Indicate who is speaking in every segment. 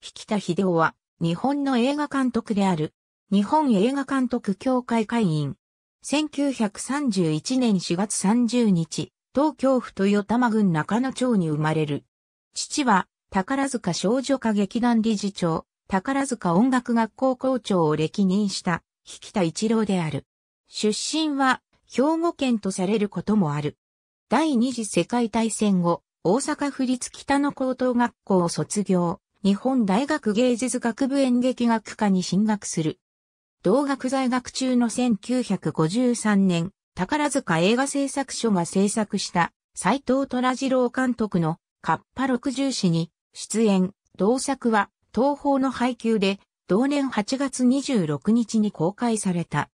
Speaker 1: 引田秀夫は、日本の映画監督である、日本映画監督協会会員。1931年4月30日、東京府豊玉郡中野町に生まれる。父は、宝塚少女歌劇団理事長、宝塚音楽学校校長を歴任した、引田一郎である。出身は、兵庫県とされることもある。第二次世界大戦後、大阪府立北野高等学校を卒業。日本大学芸術学部演劇学科に進学する。同学在学中の1953年、宝塚映画製作所が制作した斎藤虎次郎監督のカッパ60史に出演、同作は東宝の配給で同年8月26日に公開された。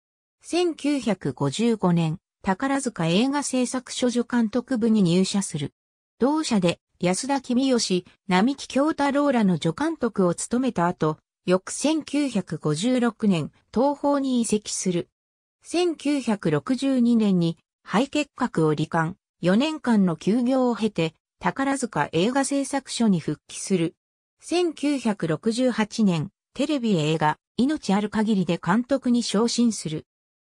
Speaker 1: 1955年、宝塚映画製作所助監督部に入社する。同社で安田公義、並木京太郎らの助監督を務めた後、翌1956年、東方に移籍する。1962年に肺結核を罹患、4年間の休業を経て、宝塚映画製作所に復帰する。1968年、テレビ映画、命ある限りで監督に昇進する。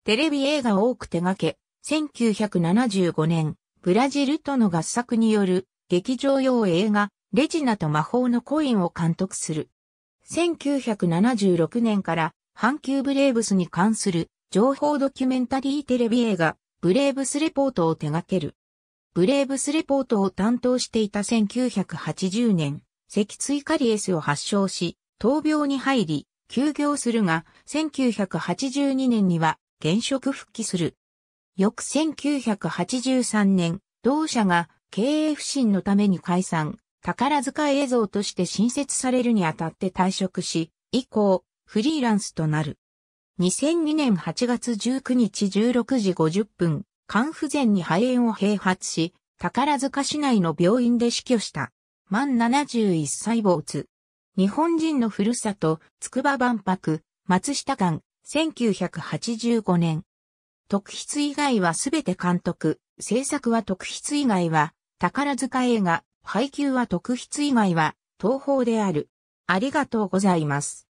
Speaker 1: テレビ映画を多く手掛け、1975年、ブラジルとの合作による劇場用映画、レジナと魔法のコインを監督する。1976年から、阪急ブレーブスに関する情報ドキュメンタリーテレビ映画、ブレーブスレポートを手掛ける。ブレーブスレポートを担当していた1980年、脊椎カリエスを発症し、闘病に入り、休業するが、1982年には現職復帰する。翌1983年、同社が経営不振のために解散、宝塚映像として新設されるにあたって退職し、以降、フリーランスとなる。2002年8月19日16時50分、肝不全に肺炎を併発し、宝塚市内の病院で死去した。満71歳没。日本人のふるさと、筑波万博、松下館、1985年。特筆以外はすべて監督、制作は特筆以外は宝塚映画、配給は特筆以外は、東宝である。ありがとうございます。